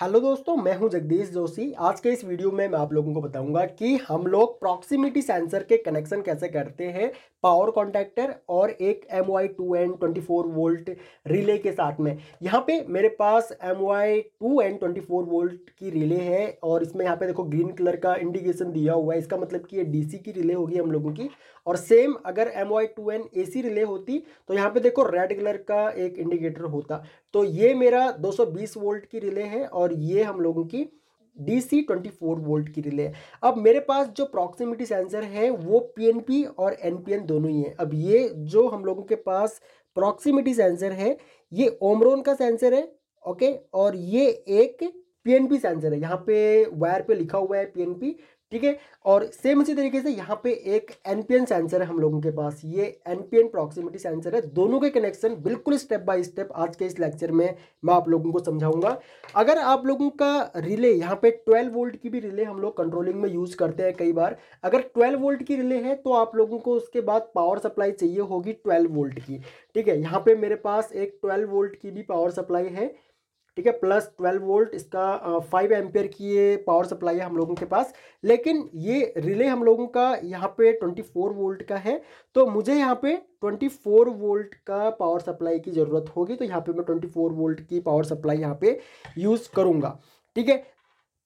hello दोस्तों मैं हूं जगदीश जोशी आज के इस वीडियो में मैं आप लोगों को बताऊंगा कि हम लोग प्रॉक्सिमिटी सेंसर के कनेक्शन कैसे करते हैं पावर कॉन्टैक्टर और एक M Y two N twenty four volt relay के साथ में यहाँ पे मेरे पास M Y two N twenty four volt की रिले है और इसमें यहाँ पे देखो ग्रीन कलर का इंडिकेशन दिया हुआ है इसका मतलब कि ये डी की रिले होगी हम लोगों की और सेम अगर M Y two N A C relay होती तो यहाँ पे देखो रेड कलर का एक इंडिकेटर होता तो ये मेरा दो सौ बीस वोल्ट की रिले है और और ये हम लोगों की D C twenty four volt की रिले अब मेरे पास जो प्रॉक्सिमिटी सेंसर है वो पी एन पी और एन पी एन दोनों ही हैं अब ये जो हम लोगों के पास प्रॉक्सिमिटी सेंसर है ये ओमरोन का सेंसर है ओके और ये एक पी एन पी सेंसर है यहाँ पे वायर पे लिखा हुआ है पी एन पी ठीक है और सेम इसी तरीके से यहाँ पे एक एनपीएन सेंसर है हम लोगों के पास ये एनपीएन प्रॉक्सिमिटी सेंसर है दोनों के कनेक्शन बिल्कुल स्टेप बाय स्टेप आज के इस लेक्चर में मैं आप लोगों को समझाऊंगा अगर आप लोगों का रिले यहाँ पे 12 वोल्ट की भी रिले हम लोग कंट्रोलिंग में यूज़ करते हैं कई बार अगर 12 वोल्ट की रिले है तो आप लोगों को उसके बाद पावर सप्लाई चाहिए होगी ट्वेल्व वोल्ट की ठीक है यहाँ पे मेरे पास एक ट्वेल्व वोल्ट की भी पावर सप्लाई है ठीक है प्लस ट्वेल्व वोल्ट इसका फाइव एम्पेयर की ये पावर सप्लाई है हम लोगों के पास लेकिन ये रिले हम लोगों का यहाँ पे ट्वेंटी फोर वोल्ट का है तो मुझे यहाँ पे ट्वेंटी फोर वोल्ट का पावर सप्लाई की ज़रूरत होगी तो यहाँ पे मैं ट्वेंटी फोर वोल्ट की पावर सप्लाई यहाँ पे यूज़ करूँगा ठीक है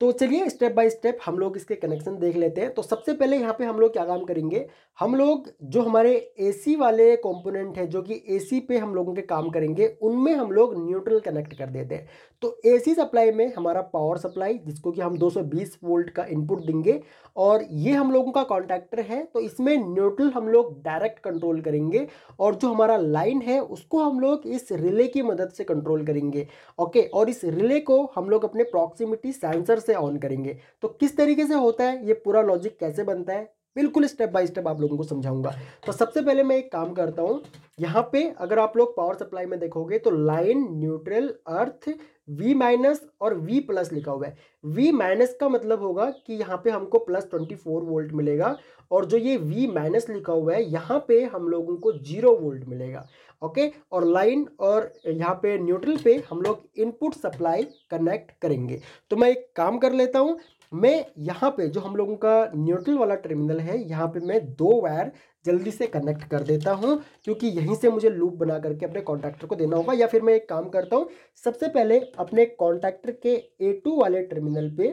तो चलिए स्टेप बाय स्टेप हम लोग इसके कनेक्शन देख लेते हैं तो सबसे पहले यहाँ पे हम लोग क्या काम करेंगे हम लोग जो हमारे एसी वाले कंपोनेंट हैं जो कि एसी पे हम लोगों के काम करेंगे उनमें हम लोग न्यूट्रल कनेक्ट कर देते हैं तो एसी सप्लाई में हमारा पावर सप्लाई जिसको कि हम 220 वोल्ट का इनपुट देंगे और ये हम लोगों का कॉन्टैक्टर है तो इसमें न्यूट्रल हम लोग डायरेक्ट कंट्रोल करेंगे और जो हमारा लाइन है उसको हम लोग इस रिले की मदद से कंट्रोल करेंगे ओके और इस रिले को हम लोग अपने प्रॉक्सीमिटी सेंसर से ऑन करेंगे तो किस तरीके से होता है ये पूरा लॉजिक कैसे बनता है बिल्कुल स्टेप बाय स्टेप आप लोगों को समझाऊंगा तो सबसे पहले मैं एक काम करता हूँ यहाँ पे अगर आप लोग पावर सप्लाई में देखोगे तो line neutral earth v minus और v प्लस लिखा हुआ है v माइनस का मतलब होगा कि यहाँ पे हमको प्लस ट्वेंटी फोर वोल्ट मिलेगा और जो ये v माइनस लिखा हुआ है यहाँ पे हम लोगों को जीरो वोल्ट मिलेगा ओके और लाइन और यहाँ पे न्यूट्रल पे हम लोग इनपुट सप्लाई कनेक्ट करेंगे तो मैं एक काम कर लेता हूँ मैं यहाँ पे जो हम लोगों का न्यूट्रल वाला टर्मिनल है यहाँ पे मैं दो वायर जल्दी से कनेक्ट कर देता हूँ क्योंकि यहीं से मुझे लूप बना करके अपने कॉन्ट्रैक्टर को देना होगा या फिर मैं एक काम करता हूँ सबसे पहले अपने कॉन्ट्रैक्टर के ए टू वाले टर्मिनल पे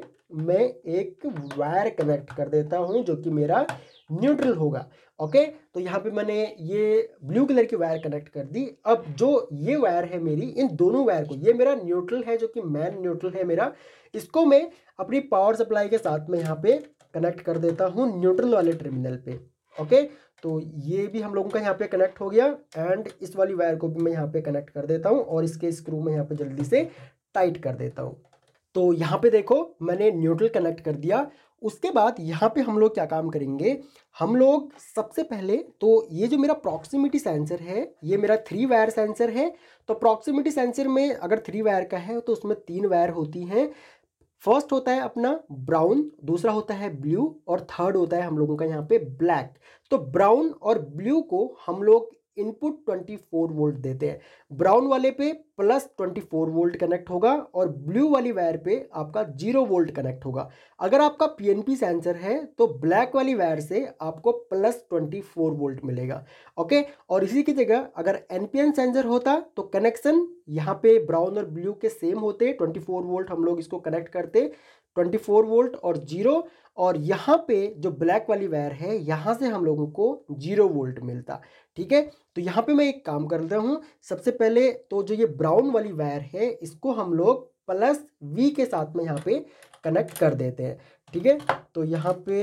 मैं एक वायर कनेक्ट कर देता हूँ जो कि मेरा न्यूट्रल होगा ओके तो यहाँ पे मैंने ये ब्लू कलर की वायर कनेक्ट कर दी अब जो ये वायर है मेरी इन दोनों वायर को ये मेरा न्यूट्रल है जो कि मैन न्यूट्रल है मेरा इसको मैं अपनी पावर सप्लाई के साथ में यहाँ पे कनेक्ट कर देता हूँ न्यूट्रल वाले टर्मिनल पे ओके तो ये भी हम लोगों का यहाँ पे कनेक्ट हो गया एंड इस वाली वायर को भी मैं यहाँ पे कनेक्ट कर देता हूँ और इसके स्क्रू में यहाँ पे जल्दी से टाइट कर देता हूँ तो यहाँ पे देखो मैंने न्यूट्रल कनेक्ट कर दिया उसके बाद यहाँ पे हम लोग क्या काम करेंगे हम लोग सबसे पहले तो ये जो मेरा प्रॉक्सिमिटी सेंसर है ये मेरा थ्री वायर सेंसर है तो प्रॉक्सिमिटी सेंसर में अगर थ्री वायर का है तो उसमें तीन वायर होती हैं फर्स्ट होता है अपना ब्राउन दूसरा होता है ब्लू और थर्ड होता है हम लोगों का यहाँ पे ब्लैक तो ब्राउन और ब्लू को हम लोग इनपुट 24 वोल्ट देते हैं ब्राउन वाले पे plus twenty four volt connect होगा और ब्लू वाली वायर पे आपका जीरो वोल्ट कनेक्ट होगा अगर आपका पीएनपी सेंसर है तो ब्लैक वाली वायर से आपको प्लस ट्वेंटी फोर वोल्ट मिलेगा ओके और इसी की जगह अगर एनपीएन सेंसर होता तो कनेक्शन यहाँ पे ब्राउन और ब्लू के सेम होते ट्वेंटी फोर वोल्ट हम लोग इसको कनेक्ट करते ट्वेंटी फोर वोल्ट और जीरो और यहाँ पे जो ब्लैक वाली वायर है यहाँ से हम लोगों को जीरो वोल्ट मिलता ठीक है तो यहाँ पे मैं एक काम करता हूँ सबसे पहले तो जो ये ब्राउन वाली वायर है इसको हम लोग प्लस वी के साथ में यहाँ पे कनेक्ट कर देते हैं ठीक है तो यहाँ पे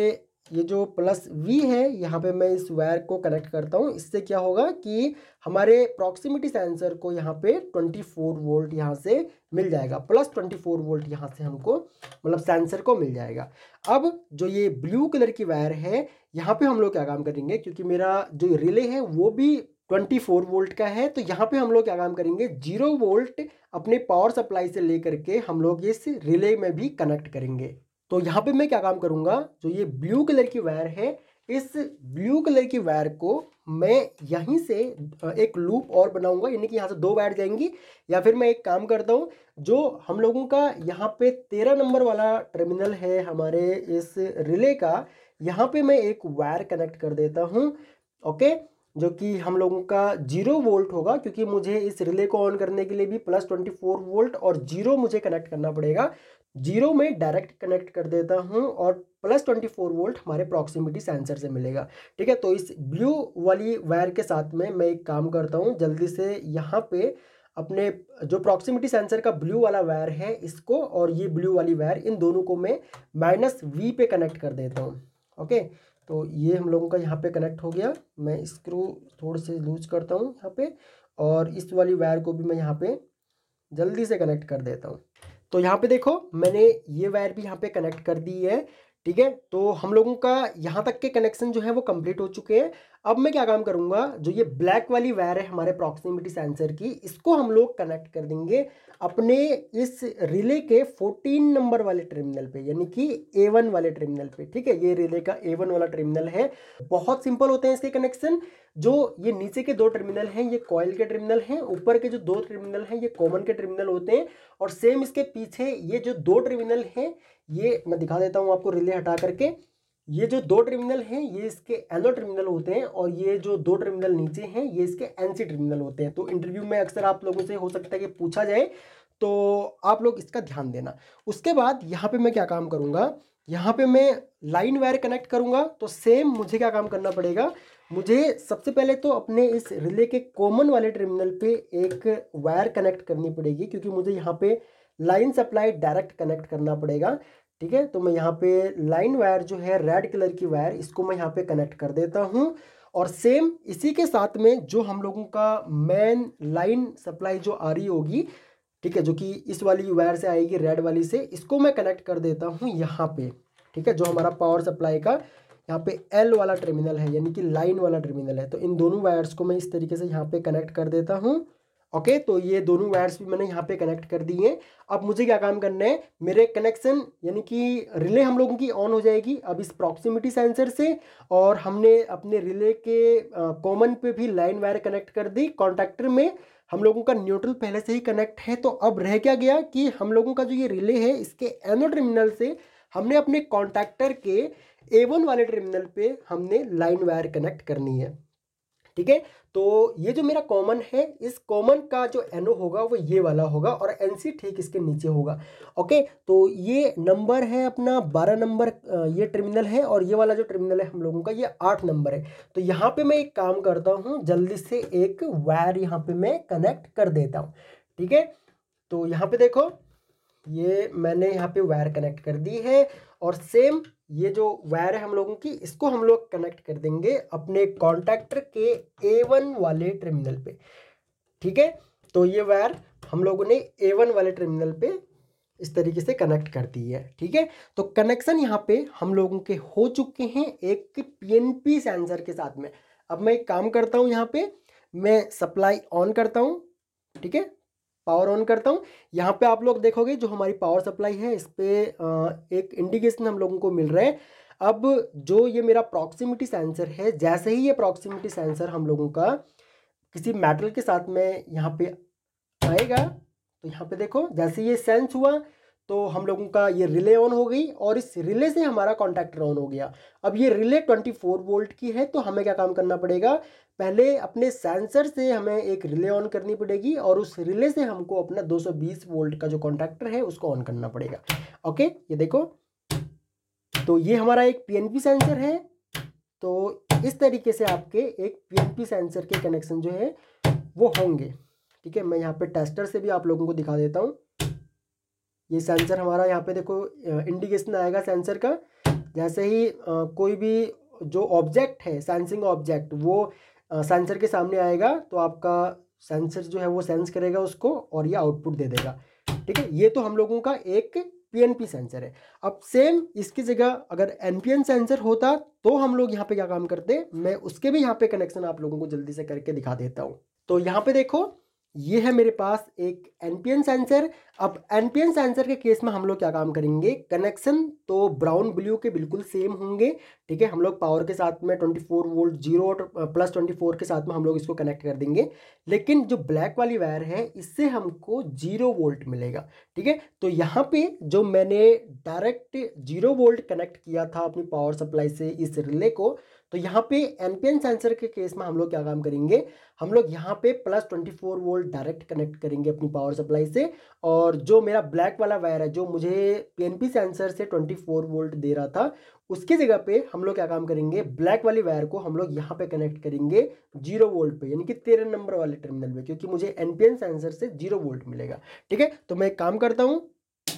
ये जो प्लस वी है यहाँ पे मैं इस वायर को कनेक्ट करता हूँ इससे क्या होगा कि हमारे प्रॉक्सिमिटी सेंसर को यहाँ पे 24 वोल्ट यहाँ से मिल जाएगा प्लस 24 वोल्ट यहाँ से हमको मतलब सेंसर को मिल जाएगा अब जो ये ब्लू कलर की वायर है यहाँ पे हम लोग क्या काम करेंगे क्योंकि मेरा जो रिले है वो भी ट्वेंटी फोर वोल्ट का है तो यहाँ पे हम लोग क्या काम करेंगे जीरो वोल्ट अपने पावर सप्लाई से लेकर के हम लोग इस रिले में भी कनेक्ट करेंगे तो यहाँ पे मैं क्या काम करूँगा जो ये ब्लू कलर की वायर है इस ब्लू कलर की वायर को मैं यहीं से एक लूप और बनाऊंगा यानी कि यहाँ से दो वायर जाएंगी या फिर मैं एक काम करता हूँ जो हम लोगों का यहाँ पे तेरह नंबर वाला टर्मिनल है हमारे इस रिले का यहाँ पे मैं एक वायर कनेक्ट कर देता हूँ ओके जो कि हम लोगों का जीरो वोल्ट होगा क्योंकि मुझे इस रिले को ऑन करने के लिए भी प्लस ट्वेंटी फोर वोल्ट और जीरो मुझे कनेक्ट करना पड़ेगा जीरो में डायरेक्ट कनेक्ट कर देता हूँ और प्लस ट्वेंटी फोर वोल्ट हमारे प्रॉक्सिमिटी सेंसर से मिलेगा ठीक है तो इस ब्लू वाली वायर के साथ में मैं एक काम करता हूँ जल्दी से यहाँ पे अपने जो प्रॉक्सिमिटी सेंसर का ब्लू वाला वायर है इसको और ये ब्लू वाली वायर इन दोनों को मैं माइनस वी पे कनेक्ट कर देता हूँ ओके तो ये हम लोगों का यहाँ पे कनेक्ट हो गया मैं स्क्रू थोड़े से लूज करता हूँ यहाँ पे और इस वाली वायर को भी मैं यहाँ पे जल्दी से कनेक्ट कर देता हूँ तो यहाँ पे देखो मैंने ये वायर भी यहाँ पे कनेक्ट कर दी है ठीक है तो हम लोगों का यहाँ तक के कनेक्शन जो है वो कंप्लीट हो चुके हैं अब मैं क्या काम करूंगा जो ये ब्लैक वाली वायर है हमारे प्रॉक्सिमिटी सेंसर की इसको हम लोग कनेक्ट कर देंगे अपने इस रिले के 14 नंबर वाले टर्मिनल पे यानी कि वन वाले टर्मिनल पे ठीक है ये रिले का वन वाला टर्मिनल है बहुत सिंपल होते हैं इसके कनेक्शन जो ये नीचे के दो टर्मिनल हैं ये कॉयल के टर्मिनल हैं ऊपर के जो दो टर्मिनल हैं ये कॉमन के टर्मिनल होते हैं और सेम इसके पीछे ये जो दो टर्मिनल हैं ये मैं दिखा देता हूँ आपको रिले हटा करके ये जो दो टर्मिनल हैं ये इसके एलो टर्मिनल होते हैं और ये जो दो टर्मिनल नीचे हैं ये इसके एनसी टर्मिनल होते हैं तो इंटरव्यू में अक्सर आप लोगों से हो सकता है कि पूछा जाए तो आप लोग इसका ध्यान देना उसके बाद यहाँ पे मैं क्या काम करूँगा यहाँ पे मैं लाइन वायर कनेक्ट करूँगा तो सेम मुझे क्या काम करना पड़ेगा मुझे सबसे पहले तो अपने इस रिले के कॉमन वाले टर्मिनल पे एक वायर कनेक्ट करनी पड़ेगी क्योंकि मुझे यहाँ पे लाइन सप्लाई डायरेक्ट कनेक्ट करना पड़ेगा ठीक है तो मैं यहाँ पे लाइन वायर जो है रेड कलर की वायर इसको मैं यहाँ पे कनेक्ट कर देता हूँ और सेम इसी के साथ में जो हम लोगों का मेन लाइन सप्लाई जो आ रही होगी ठीक है जो कि इस वाली वायर से आएगी रेड वाली से इसको मैं कनेक्ट कर देता हूँ यहाँ पे ठीक है जो हमारा पावर सप्लाई का यहाँ पे एल वाला टर्मिनल है यानी कि लाइन वाला टर्मिनल है तो इन दोनों वायर्स को मैं इस तरीके से यहाँ पे कनेक्ट कर देता हूँ ओके तो ये दोनों वायर्स भी मैंने यहाँ पे कनेक्ट कर दिए हैं अब मुझे क्या काम करना है मेरे कनेक्शन यानी कि रिले हम लोगों की ऑन हो जाएगी अब इस प्रॉक्सिमिटी सेंसर से और हमने अपने रिले के कॉमन पे भी लाइन वायर कनेक्ट कर दी कॉन्टैक्टर में हम लोगों का न्यूट्रल पहले से ही कनेक्ट है तो अब रह क्या गया कि हम लोगों का जो ये रिले है इसके एनो टर्मिनल से हमने अपने कॉन्टैक्टर के ए वाले टर्मिनल पर हमने लाइन वायर कनेक्ट करनी है ठीक है तो ये जो मेरा कॉमन है इस कॉमन का जो एन होगा वो ये वाला होगा और एन ठीक इसके नीचे होगा ओके तो ये नंबर है अपना बारह नंबर ये टर्मिनल है और ये वाला जो टर्मिनल है हम लोगों का ये आठ नंबर है तो यहाँ पे मैं एक काम करता हूँ जल्दी से एक वायर यहाँ पे मैं कनेक्ट कर देता हूँ ठीक है तो यहाँ पे देखो ये मैंने यहाँ पे वायर कनेक्ट कर दी है और सेम ये जो वायर है हम लोगों की इसको हम लोग कनेक्ट कर देंगे अपने कॉन्टेक्टर के ए वन वाले टर्मिनल पे ठीक है तो ये वायर हम लोगों ने ए वन वाले टर्मिनल पे इस तरीके से कनेक्ट कर दी है ठीक है तो कनेक्शन यहाँ पे हम लोगों के हो चुके हैं एक पीएनपी सेंसर के साथ में अब मैं एक काम करता हूँ यहाँ पे मैं सप्लाई ऑन करता हूँ ठीक है पावर ऑन करता हूँ यहाँ पे आप लोग देखोगे जो हमारी पावर सप्लाई है इस पर एक इंडिकेशन हम लोगों को मिल रहा है अब जो ये मेरा प्रॉक्सिमिटी सेंसर है जैसे ही ये प्रॉक्सिमिटी सेंसर हम लोगों का किसी मेटल के साथ में यहाँ पे आएगा तो यहाँ पे देखो जैसे ये सेंस हुआ तो हम लोगों का ये रिले ऑन हो गई और इस रिले से हमारा कॉन्टैक्टर ऑन हो गया अब ये रिले 24 वोल्ट की है तो हमें क्या काम करना पड़ेगा पहले अपने सेंसर से हमें एक रिले ऑन करनी पड़ेगी और उस रिले से हमको अपना 220 वोल्ट का जो कॉन्टैक्टर है उसको ऑन करना पड़ेगा ओके ये देखो तो ये हमारा एक पी सेंसर है तो इस तरीके से आपके एक पी सेंसर के कनेक्शन जो है वो होंगे ठीक है मैं यहाँ पे टेस्टर से भी आप लोगों को दिखा देता हूँ ये सेंसर हमारा यहाँ पे देखो इंडिकेशन आएगा सेंसर का जैसे ही कोई भी जो ऑब्जेक्ट है सेंसिंग ऑब्जेक्ट वो सेंसर के सामने आएगा तो आपका सेंसर जो है वो सेंस करेगा उसको और ये आउटपुट दे देगा ठीक है ये तो हम लोगों का एक पीएनपी सेंसर है अब सेम इसकी जगह अगर एनपीएन सेंसर होता तो हम लोग यहाँ पे क्या काम करते मैं उसके भी यहाँ पे कनेक्शन आप लोगों को जल्दी से करके दिखा देता हूँ तो यहाँ पे देखो ये है मेरे पास एक एनपीएन सेंसर अब एनपीएन सेंसर के केस में हम लोग क्या काम करेंगे कनेक्शन तो ब्राउन ब्लू के बिल्कुल सेम होंगे ठीक है हम लोग पावर के साथ में 24 वोल्ट जीरो और प्लस 24 के साथ में हम लोग इसको कनेक्ट कर देंगे लेकिन जो ब्लैक वाली वायर है इससे हमको जीरो वोल्ट मिलेगा ठीक है तो यहाँ पे जो मैंने डायरेक्ट जीरो वोल्ट कनेक्ट किया था अपनी पावर सप्लाई से इस रिले को तो यहाँ पे एनपीएन सेंसर के केस में हम लोग क्या काम करेंगे हम लोग यहाँ पे plus twenty four volt direct connect करेंगे अपनी पावर सप्लाई से और जो मेरा ब्लैक वाला वायर है जो मुझे पीएनपी सेंसर से ट्वेंटी फोर वोल्ट दे रहा था उसकी जगह पे हम लोग क्या काम करेंगे ब्लैक वाली वायर को हम लोग यहाँ पे कनेक्ट करेंगे जीरो वोल्ट पे यानी कि तेरह नंबर वाले टर्मिनल पे क्योंकि मुझे एनपीएन सेंसर से जीरो वोल्ट मिलेगा ठीक है तो मैं एक काम करता हूँ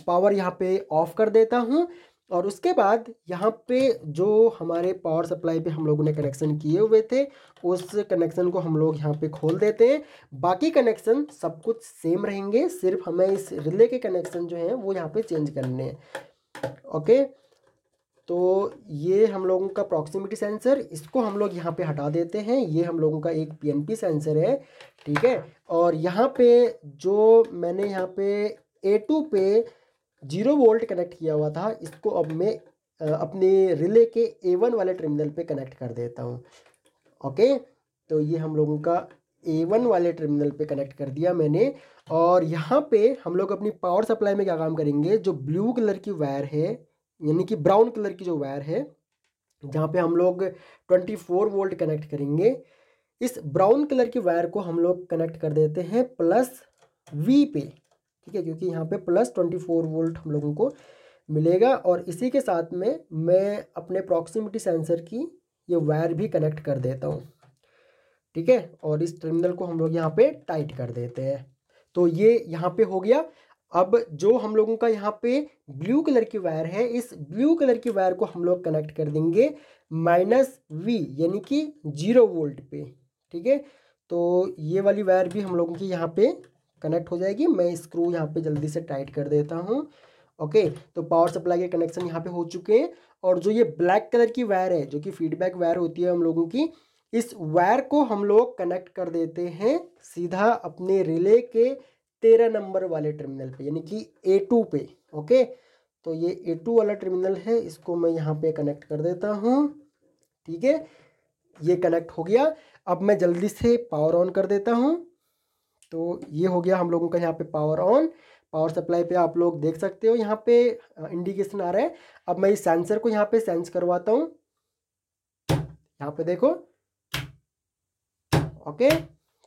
पावर यहाँ पे ऑफ कर देता हूँ और उसके बाद यहाँ पे जो हमारे पावर सप्लाई पे हम लोगों ने कनेक्शन किए हुए थे उस कनेक्शन को हम लोग यहाँ पे खोल देते हैं बाकी कनेक्शन सब कुछ सेम रहेंगे सिर्फ हमें इस रिले के कनेक्शन जो हैं वो यहाँ पे चेंज करने हैं ओके तो ये हम लोगों का प्रॉक्सिमिटी सेंसर इसको हम लोग यहाँ पे हटा देते हैं ये हम लोगों का एक पी सेंसर है ठीक है और यहाँ पे जो मैंने यहाँ पे ए टू पे जीरो वोल्ट कनेक्ट किया हुआ था इसको अब मैं अपने रिले के ए वन वाले टर्मिनल पे कनेक्ट कर देता हूँ ओके तो ये हम लोगों का ए वन वाले टर्मिनल पे कनेक्ट कर दिया मैंने और यहाँ पे हम लोग अपनी पावर सप्लाई में क्या काम करेंगे जो ब्लू कलर की वायर है यानी कि ब्राउन कलर की जो वायर है जहाँ पे हम लोग ट्वेंटी फोर वोल्ट कनेक्ट करेंगे इस ब्राउन कलर की वायर को हम लोग कनेक्ट कर देते हैं प्लस वी पे ठीक है क्योंकि यहाँ पे प्लस ट्वेंटी फोर वोल्ट हम लोगों को मिलेगा और इसी के साथ में मैं अपने प्रॉक्सिमिटी सेंसर की ये वायर भी कनेक्ट कर देता हूँ ठीक है और इस टर्मिनल को हम लोग यहाँ पे टाइट कर देते हैं तो ये यहाँ पे हो गया अब जो हम लोगों का यहाँ पे ब्लू कलर की वायर है इस ब्लू कलर की वायर को हम लोग कनेक्ट कर देंगे माइनस वी यानी कि जीरो वोल्ट पे ठीक है तो ये वाली वायर भी हम लोगों की यहाँ पे कनेक्ट हो जाएगी मैं स्क्रू यहाँ पे जल्दी से टाइट कर देता हूँ ओके तो पावर सप्लाई के कनेक्शन यहाँ पे हो चुके हैं और जो ये ब्लैक कलर की वायर है जो कि फीडबैक वायर होती है हम लोगों की इस वायर को हम लोग कनेक्ट कर देते हैं सीधा अपने रिले के तेरह नंबर वाले टर्मिनल पे यानी कि ए टू पे ओके तो ये ए टू वाला टर्मिनल है इसको मैं यहाँ पे कनेक्ट कर देता हूँ ठीक है ये कनेक्ट हो गया अब मैं जल्दी से पावर ऑन कर देता हूँ तो ये हो गया हम लोगों का यहाँ पे पावर ऑन पावर सप्लाई पे आप लोग देख सकते हो यहाँ पे इंडिकेशन आ रहा है अब मैं इस सेंसर को यहाँ पे सेंस करवाता हूँ यहाँ पे देखो ओके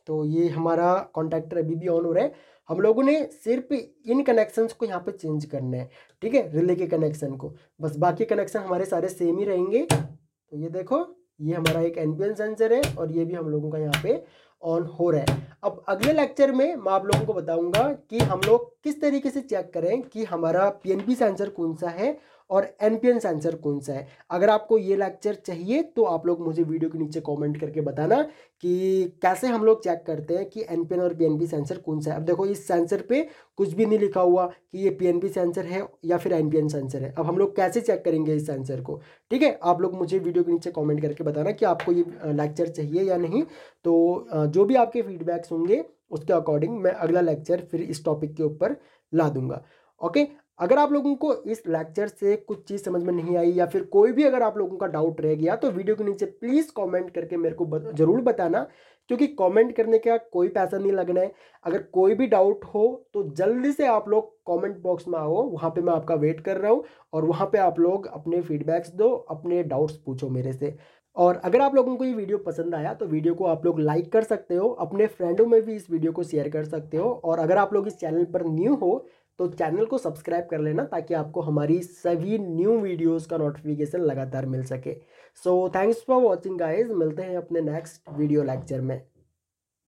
तो ये हमारा कॉन्टेक्टर अभी भी ऑन हो रहा है हम लोगों ने सिर्फ इन कनेक्शंस को यहाँ पे चेंज करना है ठीक है रिले के कनेक्शन को बस बाकी कनेक्शन हमारे सारे सेम ही रहेंगे तो ये देखो ये हमारा एक एन सेंसर है और ये भी हम लोगों का यहाँ पे ऑन हो रहा है अब अगले लेक्चर में मैं आप लोगों को बताऊंगा कि हम लोग किस तरीके से चेक करें कि हमारा पीएनपी सेंसर कौन सा है और एनपीएन आंसर कौन सा है अगर आपको ये लेक्चर चाहिए तो आप लोग मुझे वीडियो के नीचे कमेंट करके बताना कि कैसे हम लोग चेक करते हैं कि एनपीएन और पीएनबी सेंसर कौन सा है अब देखो इस सेंसर पे कुछ भी नहीं लिखा हुआ कि ये पीएनबी सेंसर है या फिर एनपीएन सेंसर है अब हम लोग कैसे चेक करेंगे इस सेंसर को ठीक है आप लोग मुझे वीडियो के नीचे कमेंट करके बताना कि आपको ये लेक्चर चाहिए या नहीं तो जो भी आपके फीडबैक्स होंगे उसके अकॉर्डिंग मैं अगला लेक्चर फिर इस टॉपिक के ऊपर ला दूंगा ओके अगर आप लोगों को इस लेक्चर से कुछ चीज़ समझ में नहीं आई या फिर कोई भी अगर आप लोगों का डाउट रह गया तो वीडियो के नीचे प्लीज़ कमेंट करके मेरे को बत, जरूर बताना क्योंकि कमेंट करने का कोई पैसा नहीं लगना है अगर कोई भी डाउट हो तो जल्दी से आप लोग कमेंट बॉक्स में आओ वहाँ पे मैं आपका वेट कर रहा हूँ और वहाँ पर आप लोग अपने फीडबैक्स दो अपने डाउट्स पूछो मेरे से और अगर आप लोगों को ये वीडियो पसंद आया तो वीडियो को आप लोग लाइक कर सकते हो अपने फ्रेंडों में भी इस वीडियो को शेयर कर सकते हो और अगर आप लोग इस चैनल पर न्यू हो तो चैनल को सब्सक्राइब कर लेना ताकि आपको हमारी सभी न्यू वीडियोस का नोटिफिकेशन लगातार मिल सके so thanks for watching guys मिलते हैं अपने नेक्स्ट वीडियो लेक्चर में